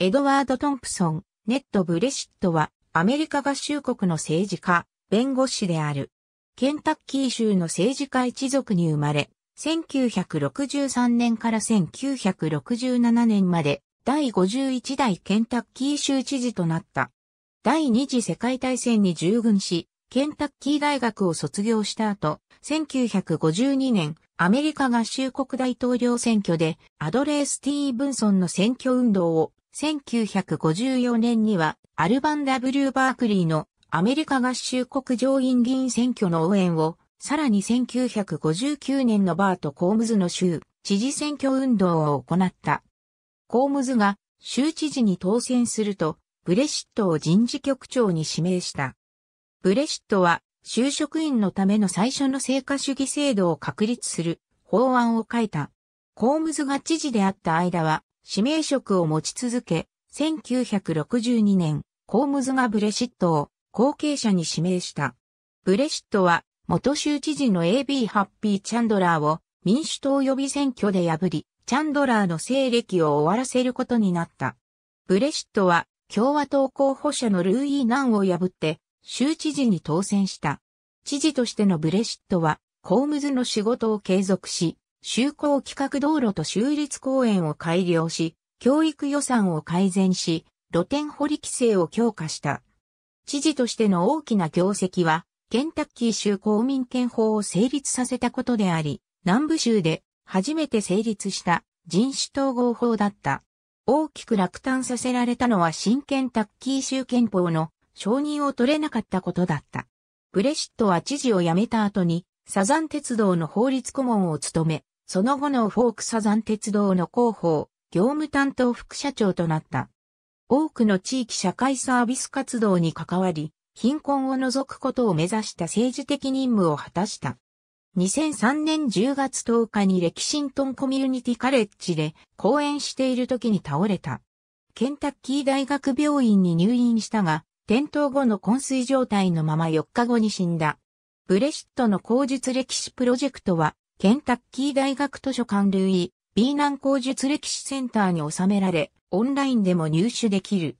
エドワード・トンプソン、ネット・ブレシットは、アメリカ合衆国の政治家、弁護士である。ケンタッキー州の政治家一族に生まれ、1963年から1967年まで、第51代ケンタッキー州知事となった。第二次世界大戦に従軍し、ケンタッキー大学を卒業した後、1952年、アメリカ合衆国大統領選挙で、アドレー・スティーブンソンの選挙運動を1954年にはアルバン・ W・ バークリーのアメリカ合衆国上院議員選挙の応援を、さらに1959年のバート・コームズの州知事選挙運動を行った。コームズが州知事に当選すると、ブレシットを人事局長に指名した。ブレシットは、就職員のための最初の成果主義制度を確立する法案を書いた。コームズが知事であった間は、指名職を持ち続け、1962年、コームズがブレシットを後継者に指名した。ブレシットは、元州知事の AB ハッピー・チャンドラーを民主党予備選挙で破り、チャンドラーの西暦を終わらせることになった。ブレシットは共和党候補者のルーイー・ナンを破って州知事に当選した。知事としてのブレシットはコームズの仕事を継続し、修行企画道路と州立公園を改良し、教育予算を改善し、露天掘り規制を強化した。知事としての大きな業績は、ケンタッキー州公民権法を成立させたことであり、南部州で初めて成立した人種統合法だった。大きく落胆させられたのは新ケンタッキー州憲法の承認を取れなかったことだった。ブレシットは知事を辞めた後に、サザン鉄道の法律顧問を務め、その後のフォークサザン鉄道の広報、業務担当副社長となった。多くの地域社会サービス活動に関わり、貧困を除くことを目指した政治的任務を果たした。2003年10月10日にレキシントンコミュニティカレッジで講演している時に倒れた。ケンタッキー大学病院に入院したが、転倒後の昏睡状態のまま4日後に死んだ。ブレシットの口述歴史プロジェクトは、ケンタッキー大学図書館類位、B 難工術歴史センターに収められ、オンラインでも入手できる。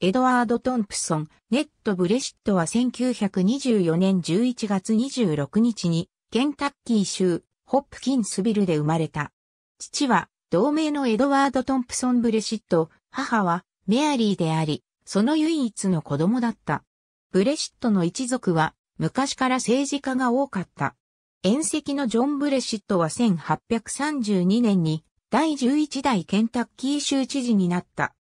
エドワード・トンプソン、ネット・ブレシットは1924年11月26日に、ケンタッキー州、ホップキンスビルで生まれた。父は、同名のエドワード・トンプソン・ブレシット、母は、メアリーであり、その唯一の子供だった。ブレシットの一族は、昔から政治家が多かった。遠赤のジョン・ブレシットは1832年に第11代ケンタッキー州知事になった。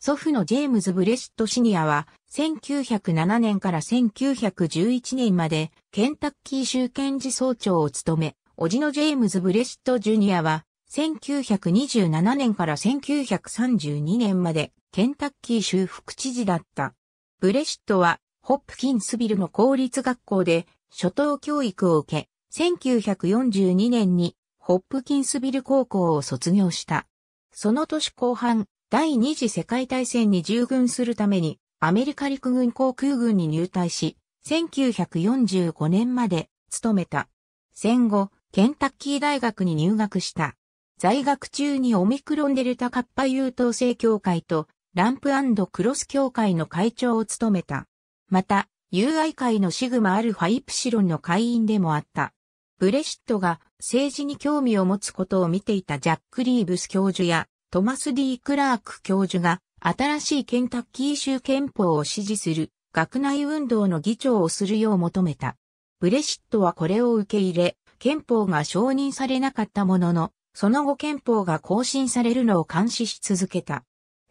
祖父のジェームズ・ブレシットシニアは1907年から1911年までケンタッキー州検事総長を務め、おじのジェームズ・ブレシット・ジュニアは1927年から1932年までケンタッキー州副知事だった。ブレシットはホップキンスビルの公立学校で初等教育を受け、1942年にホップキンスビル高校を卒業した。その年後半、第二次世界大戦に従軍するためにアメリカ陸軍航空軍に入隊し、1945年まで勤めた。戦後、ケンタッキー大学に入学した。在学中にオミクロンデルタカッパ優等生協会とランプクロス協会の会長を務めた。また、友愛会のシグマアルファイプシロンの会員でもあった。ブレシットが政治に興味を持つことを見ていたジャック・リーブス教授やトマス・デー・クラーク教授が新しいケンタッキー州憲法を支持する学内運動の議長をするよう求めた。ブレシットはこれを受け入れ、憲法が承認されなかったものの、その後憲法が更新されるのを監視し続けた。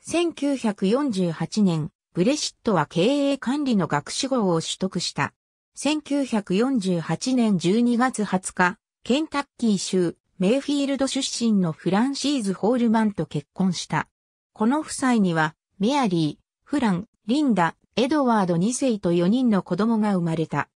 1948年、ブレシットは経営管理の学士号を取得した。1948年12月20日、ケンタッキー州メイフィールド出身のフランシーズ・ホールマンと結婚した。この夫妻には、メアリー、フラン、リンダ、エドワード2世と4人の子供が生まれた。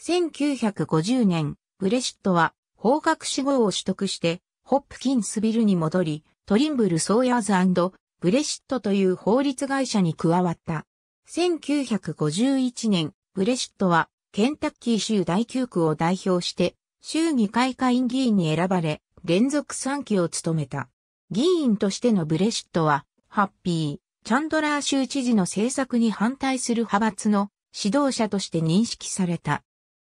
1950年、ブレシットは法学士号を取得して、ホップキンスビルに戻り、トリンブル・ソーヤーズブレシットという法律会社に加わった。1951年、ブレシットはケンタッキー州第9区を代表して、州議会会員議員に選ばれ、連続3期を務めた。議員としてのブレシットは、ハッピー、チャンドラー州知事の政策に反対する派閥の指導者として認識された。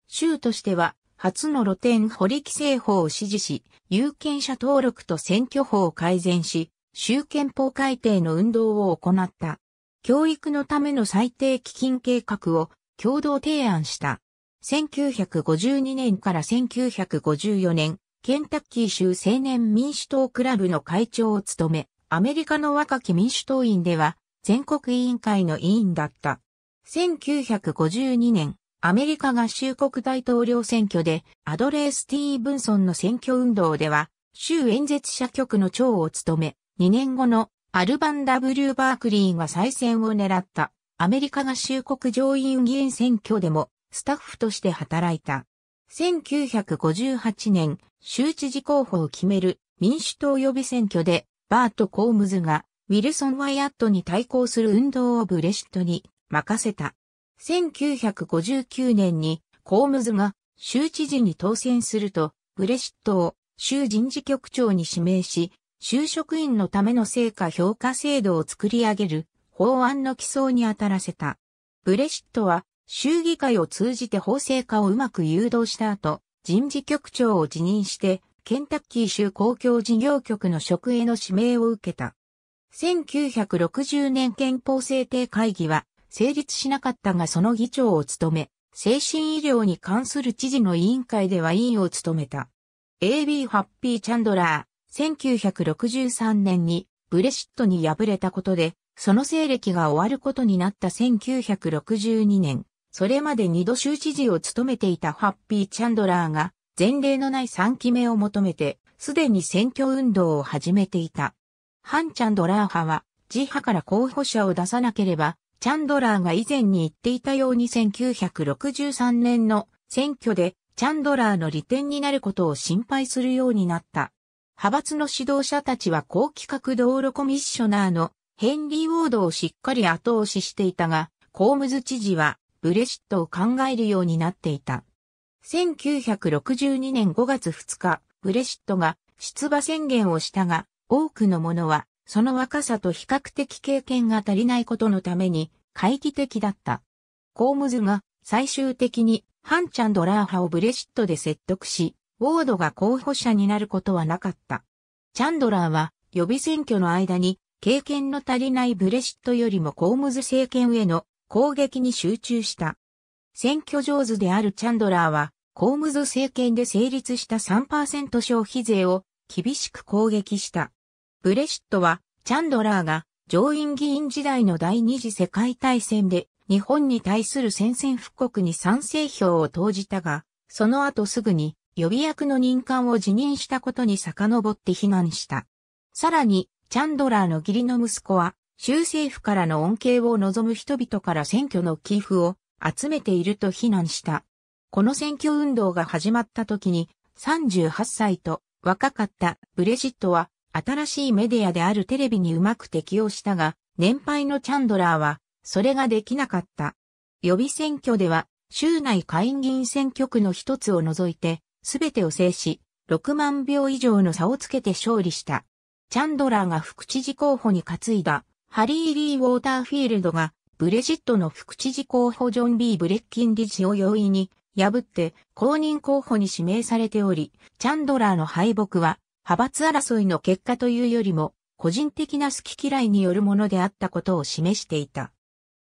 州としては、初の露店掘り規制法を支持し、有権者登録と選挙法を改善し、州憲法改定の運動を行った。教育のための最低基金計画を共同提案した。1952年から1954年、ケンタッキー州青年民主党クラブの会長を務め、アメリカの若き民主党員では全国委員会の委員だった。1952年、アメリカ合衆国大統領選挙でアドレー・スティーブンソンの選挙運動では、州演説者局の長を務め、2年後のアルバン・ W・ ブリュー・バークリーンは再選を狙った。アメリカ合衆国上院議員選挙でもスタッフとして働いた。1958年、州知事候補を決める民主党予備選挙で、バート・コームズがウィルソン・ワイアットに対抗する運動をブレシットに任せた。1959年にコームズが州知事に当選すると、ブレシットを州人事局長に指名し、州職員のための成果評価制度を作り上げる法案の起草に当たらせた。ブレシットは、州議会を通じて法制化をうまく誘導した後、人事局長を辞任して、ケンタッキー州公共事業局の職への指名を受けた。1960年憲法制定会議は成立しなかったがその議長を務め、精神医療に関する知事の委員会では委員を務めた。AB ハッピー・チャンドラー、1963年にブレシットに敗れたことでその西暦が終わることになった1962年、それまで二度州知事を務めていたハッピー・チャンドラーが、前例のない3期目を求めて、すでに選挙運動を始めていた。ハン・チャンドラー派は、自派から候補者を出さなければ、チャンドラーが以前に言っていたように1963年の選挙で、チャンドラーの利点になることを心配するようになった。派閥の指導者たちは高規格道路コミッショナーのヘンリー・ウォードをしっかり後押ししていたが、コームズ知事はブレシットを考えるようになっていた。1962年5月2日、ブレシットが出馬宣言をしたが、多くの者は、その若さと比較的経験が足りないことのために、懐疑的だった。コームズが最終的にハンチャンドラー派をブレシットで説得し、ウォードが候補者になることはなかった。チャンドラーは予備選挙の間に経験の足りないブレシットよりもコームズ政権への攻撃に集中した。選挙上手であるチャンドラーは、コームズ政権で成立した3%消費税を厳しく攻撃した。ブレシットは、チャンドラーが上院議員時代の第二次世界大戦で日本に対する宣戦布告に賛成票を投じたが、その後すぐに予備役の任官を辞任したことに遡って非難した。さらに、チャンドラーの義理の息子は、州政府からの恩恵を望む人々から選挙の寄付を集めていると非難した。この選挙運動が始まった時に、38歳と若かったブレジットは、新しいメディアであるテレビにうまく適応したが、年配のチャンドラーは、それができなかった。予備選挙では、州内下院議員選挙区の一つを除いて、すべてを制し、6万票以上の差をつけて勝利した。チャンドラーが副知事候補に担いだ、ハリー・リー・ウォーターフィールドが、ブレジットの副知事候補ジョン・ B・ ブレッキン理事を容易に破って公認候補に指名されており、チャンドラーの敗北は派閥争いの結果というよりも個人的な好き嫌いによるものであったことを示していた。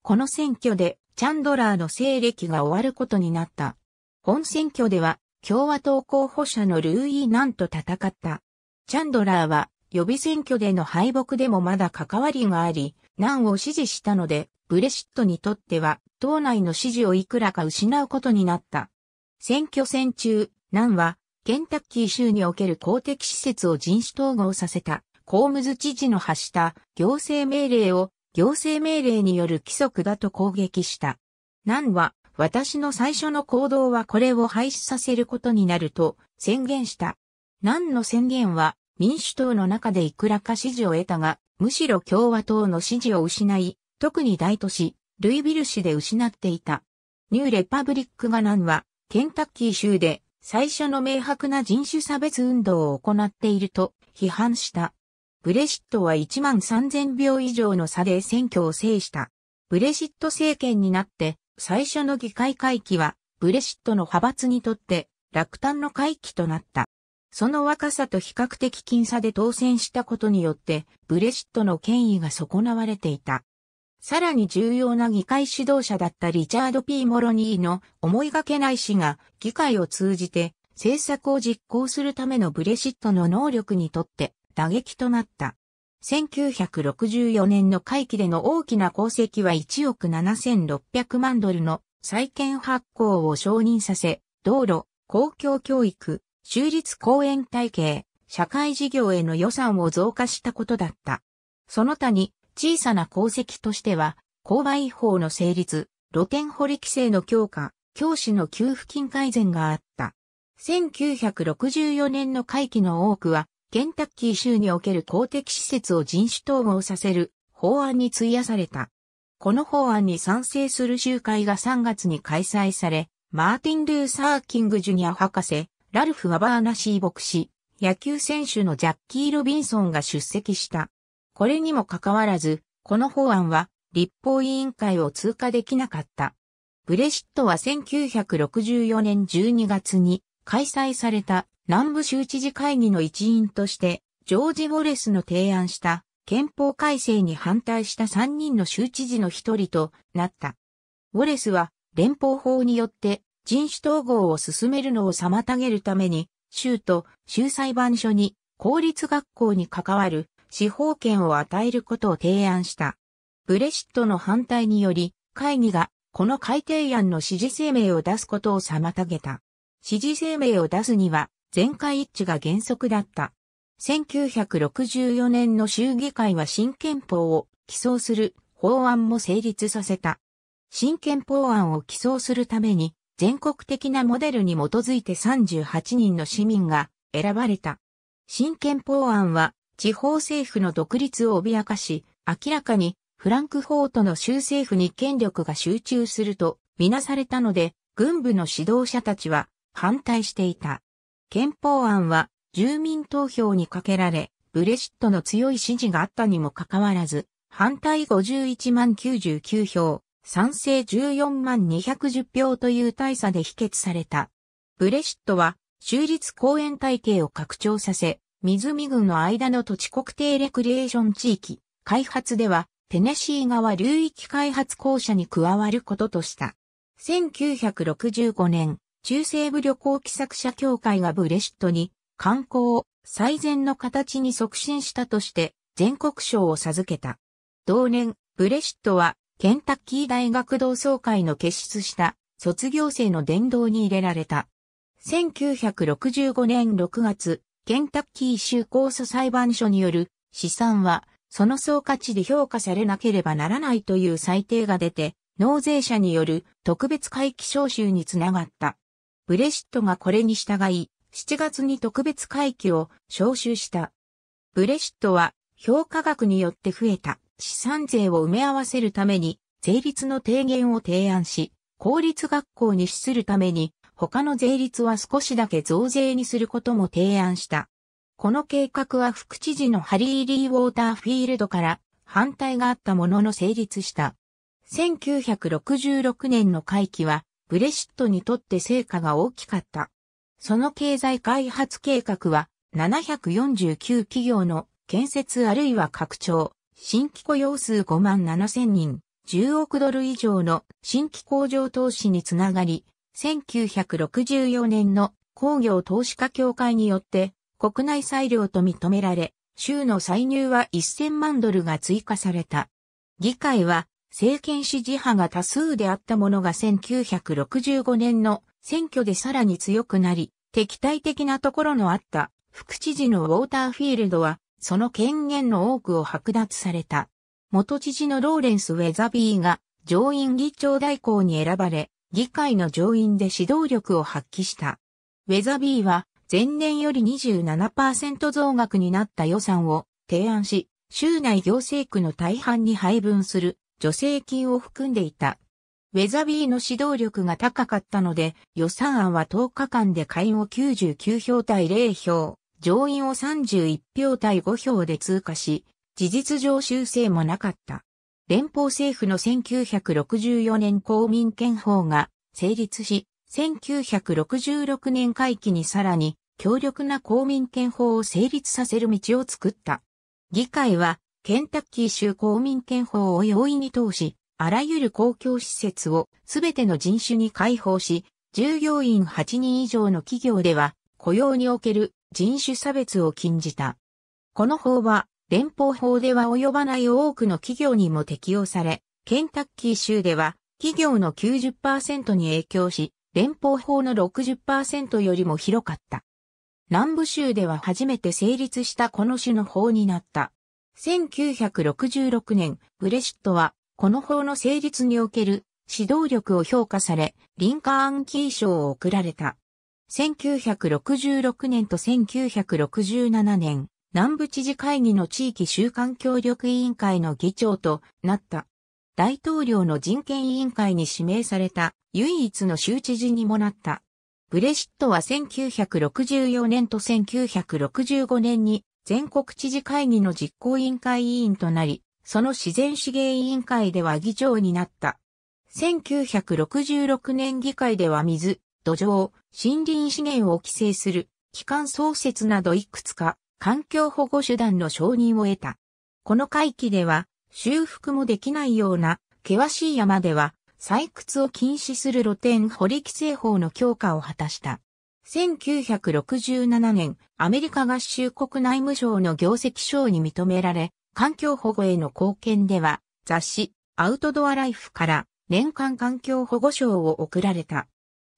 この選挙でチャンドラーの西暦が終わることになった。本選挙では共和党候補者のルーイー・ナンと戦った。チャンドラーは予備選挙での敗北でもまだ関わりがあり、難を支持したので、ブレシットにとっては、党内の支持をいくらか失うことになった。選挙戦中、難は、ケンタッキー州における公的施設を人種統合させた、コームズ知事の発した行政命令を、行政命令による規則だと攻撃した。難は、私の最初の行動はこれを廃止させることになると宣言した。難の宣言は民主党の中でいくらか支持を得たが、むしろ共和党の支持を失い、特に大都市、ルイビル市で失っていた。ニューレパブリックガナンは、ケンタッキー州で最初の明白な人種差別運動を行っていると批判した。ブレシットは1万3000票以上の差で選挙を制した。ブレシット政権になって最初の議会会期はブレシットの派閥にとって落胆の会期となった。その若さと比較的僅差で当選したことによって、ブレシットの権威が損なわれていた。さらに重要な議会指導者だったリチャード・ P・ モロニーの思いがけない死が議会を通じて政策を実行するためのブレシットの能力にとって打撃となった。1964年の会期での大きな功績は1億7600万ドルの債券発行を承認させ、道路、公共教育、州立公園体系、社会事業への予算を増加したことだった。その他に、小さな功績としては、購買法の成立、露店掘り規制の強化、教師の給付金改善があった。1964年の会期の多くは、ケンタッキー州における公的施設を人種統合させる法案に費やされた。この法案に賛成する集会が3月に開催され、マーティン・ルーサー・キング・ジュニア博士、ラルフ・ワバーナシー牧師、野球選手のジャッキー・ロビンソンが出席した。これにもかかわらず、この法案は立法委員会を通過できなかった。ブレシットは1964年12月に開催された南部州知事会議の一員として、ジョージ・ウォレスの提案した憲法改正に反対した3人の州知事の一人となった。ウォレスは連邦法によって人種統合を進めるのを妨げるために、州と州裁判所に公立学校に関わる司法権を与えることを提案した。ブレシットの反対により、会議がこの改定案の支持声明を出すことを妨げた。支持声明を出すには、全会一致が原則だった。1964年の衆議会は新憲法を起草する法案も成立させた。新憲法案を起草するために全国的なモデルに基づいて38人の市民が選ばれた。新憲法案は地方政府の独立を脅かし、明らかにフランクフォートの州政府に権力が集中するとみなされたので、軍部の指導者たちは反対していた。憲法案は住民投票にかけられ、ブレシットの強い支持があったにもかかわらず、反対51万99票、賛成14万210票という大差で否決された。ブレシットは、州立公園体系を拡張させ、湖郡の間の土地国定レクリエーション地域、開発では、テネシー川流域開発公社に加わることとした。1965年、中西部旅行企作者協会がブレシットに、観光を最善の形に促進したとして、全国賞を授けた。同年、ブレシットは、ケンタッキー大学同窓会の結出した卒業生の殿堂に入れられた。1965年6月、ケンタッキー州控訴裁判所による資産は、その総価値で評価されなければならないという裁定が出て、納税者による特別会期招集につながった。ブレシットがこれに従い、7月に特別会期を招集した。ブレシットは評価額によって増えた。資産税を埋め合わせるために税率の低減を提案し、公立学校に資するために他の税率は少しだけ増税にすることも提案した。この計画は副知事のハリー・リー・ウォーターフィールドから反対があったものの成立した。1966年の会期はブレシットにとって成果が大きかった。その経済開発計画は749企業の建設あるいは拡張、新規雇用数5万7千人、10億ドル以上の新規工場投資につながり、1964年の工業投資家協会によって国内裁量と認められ、州の歳入は1000万ドルが追加された。議会は政権支持派が多数であったものが1965年の選挙でさらに強くなり、敵対的なところのあった副知事のウォーターフィールドはその権限の多くを剥奪された。元知事のローレンス・ウェザビーが上院議長代行に選ばれ、議会の上院で指導力を発揮した。ウェザビーは前年より27%増額になった予算を提案し、州内行政区の大半に配分する助成金を含んでいた。ウェザビーの指導力が高かったので、予算案は10日間で下院を99票対0票、上院を31票対5票で通過し、事実上修正もなかった。連邦政府の1964年公民権法が成立し、1966年会期にさらに強力な公民権法を成立させる道を作った。議会はケンタッキー州公民権法を容易に通し、あらゆる公共施設をすべての人種に開放し、従業員8人以上の企業では雇用における人種差別を禁じた。この法は、連邦法では及ばない多くの企業にも適用され、ケンタッキー州では、企業の90%に影響し、連邦法の60%よりも広かった。南部州では初めて成立したこの種の法になった。1966年、ブレシットは、この法の成立における指導力を評価され、リンカーンキー賞を贈られた。1966年と1967年、南部知事会議の地域週刊協力委員会の議長となった。大統領の人権委員会に指名された唯一の州知事にもなった。ブレシットは1964年と1965年に全国知事会議の実行委員会委員となり、その自然資源委員会では議長になった。1966年議会では水、土壌、森林資源を規制する、機関創設などいくつか、環境保護手段の承認を得た。この回帰では、修復もできないような、険しい山では、採掘を禁止する露天掘り規制法の強化を果たした。1967年、アメリカ合衆国内務省の業績賞に認められ、環境保護への貢献では、雑誌、アウトドアライフから年間環境保護賞を贈られた。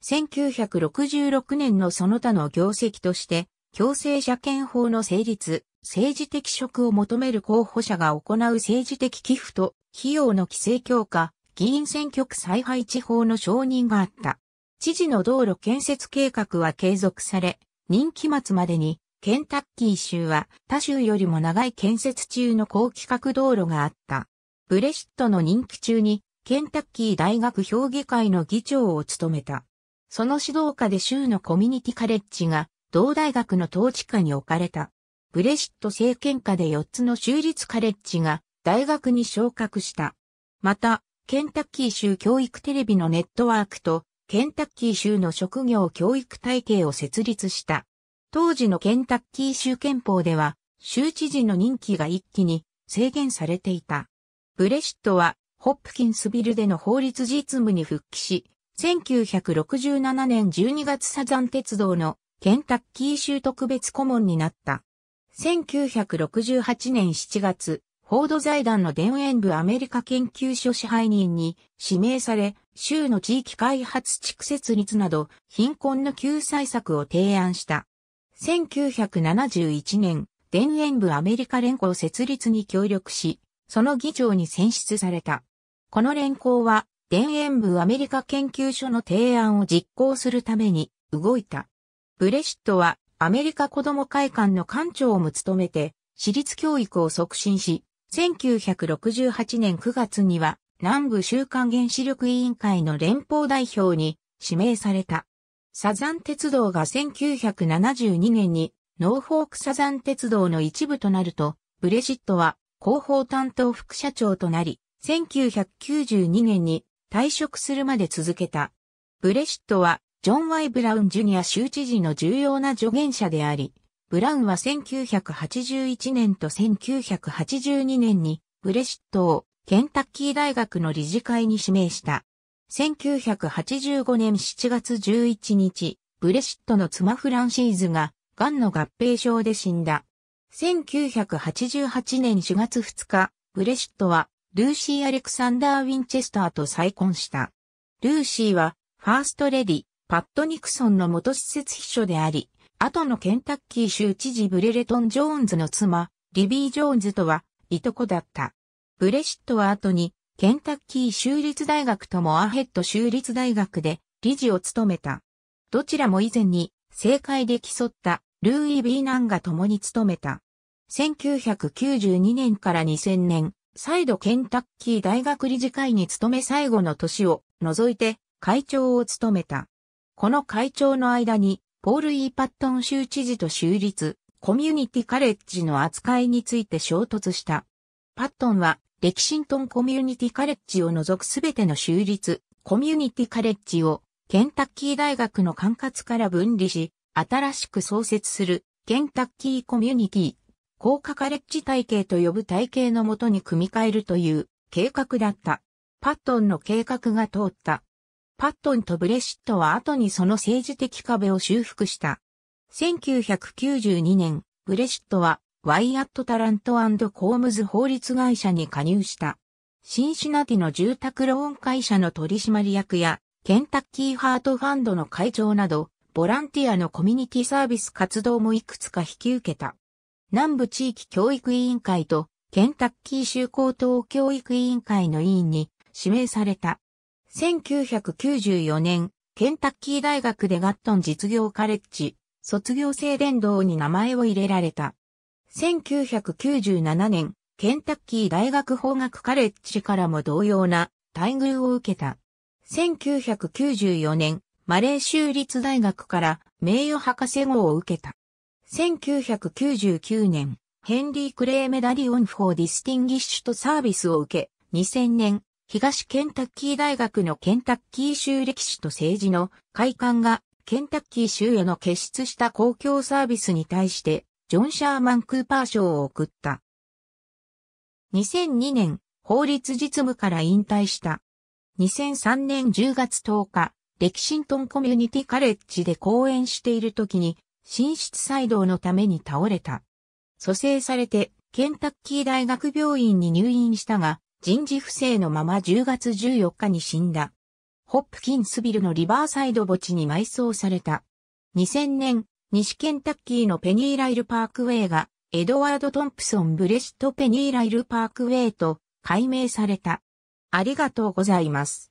1966年のその他の業績として、強制車検法の成立、政治的職を求める候補者が行う政治的寄付と、費用の規制強化、議員選挙区再配置法の承認があった。知事の道路建設計画は継続され、任期末までに、ケンタッキー州は他州よりも長い建設中の高規格道路があった。ブレシットの任期中に、ケンタッキー大学評議会の議長を務めた。その指導下で州のコミュニティカレッジが同大学の統治下に置かれた。ブレシット政権下で4つの州立カレッジが大学に昇格した。また、ケンタッキー州教育テレビのネットワークとケンタッキー州の職業教育体系を設立した。当時のケンタッキー州憲法では、州知事の任期が一気に制限されていた。ブレシットは、ホップキンスビルでの法律実務に復帰し、1967年12月サザン鉄道のケンタッキー州特別顧問になった。1968年7月、フォード財団の田園部アメリカ研究所支配人に指名され、州の地域開発蓄設立など貧困の救済策を提案した。1971年、田園部アメリカ連合設立に協力し、その議長に選出された。この連合は田園部アメリカ研究所の提案を実行するために動いた。ブレシットはアメリカ子ども会館の館長も務めて、私立教育を促進し、1968年9月には南部週刊原子力委員会の連邦代表に指名された。サザン鉄道が1972年にノーフォークサザン鉄道の一部となると、ブレシットは広報担当副社長となり、1992年に退職するまで続けた。ブレシットは、ジョン・ワイ・ブラウン・ジュニア州知事の重要な助言者であり、ブラウンは1981年と1982年に、ブレシットをケンタッキー大学の理事会に指名した。1985年7月11日、ブレシットの妻フランシーズが、癌の合併症で死んだ。1988年4月2日、ブレシットはルーシー・アレクサンダー・ウィンチェスターと再婚した。ルーシーは、ファーストレディ、パット・ニクソンの元施設秘書であり、後のケンタッキー州知事ブレレトン・ジョーンズの妻、リビー・ジョーンズとは、いとこだった。ブレシットは後に、ケンタッキー州立大学ともアヘッド州立大学で、理事を務めた。どちらも以前に、政界で競った、ルーイ・ビーナンが共に務めた。1992年から2000年、再度ケンタッキー大学理事会に勤め最後の年を除いて会長を務めた。この会長の間に、ポール・イー・パットン州知事と州立、コミュニティカレッジの扱いについて衝突した。パットンは、レキシントンコミュニティカレッジを除くすべての州立、コミュニティカレッジを、ケンタッキー大学の管轄から分離し、新しく創設する、ケンタッキーコミュニティ高架カレッジ体系と呼ぶ体系のもとに組み替えるという計画だった。パットンの計画が通った。パットンとブレシットは後にその政治的壁を修復した。1992年、ブレシットはワイアット・タラントコームズ法律会社に加入した。シンシナティの住宅ローン会社の取締役や、ケンタッキーハートファンドの会長など、ボランティアのコミュニティサービス活動もいくつか引き受けた。南部地域教育委員会とケンタッキー州高等教育委員会の委員に指名された。1994年、ケンタッキー大学でガットン実業カレッジ、卒業生伝道に名前を入れられた。1997年、ケンタッキー大学法学カレッジからも同様な待遇を受けた。1994年、マレー州立大学から名誉博士号を受けた。1999年、ヘンリー・クレーメダリオン・フォー・ディスティンギッシュとサービスを受け、2000年、東ケンタッキー大学のケンタッキー州歴史と政治の会館が、ケンタッキー州への結出した公共サービスに対して、ジョン・シャーマン・クーパー賞を贈った。2002年、法律実務から引退した。2003年10月10日、レキシントンコミュニティカレッジで講演している時に、心室細動のために倒れた。蘇生されて、ケンタッキー大学病院に入院したが、人事不正のまま10月14日に死んだ。ホップキンスビルのリバーサイド墓地に埋葬された。2000年、西ケンタッキーのペニーライルパークウェイが、エドワード・トンプソン・ブレシット・ペニーライルパークウェイと改名された。ありがとうございます。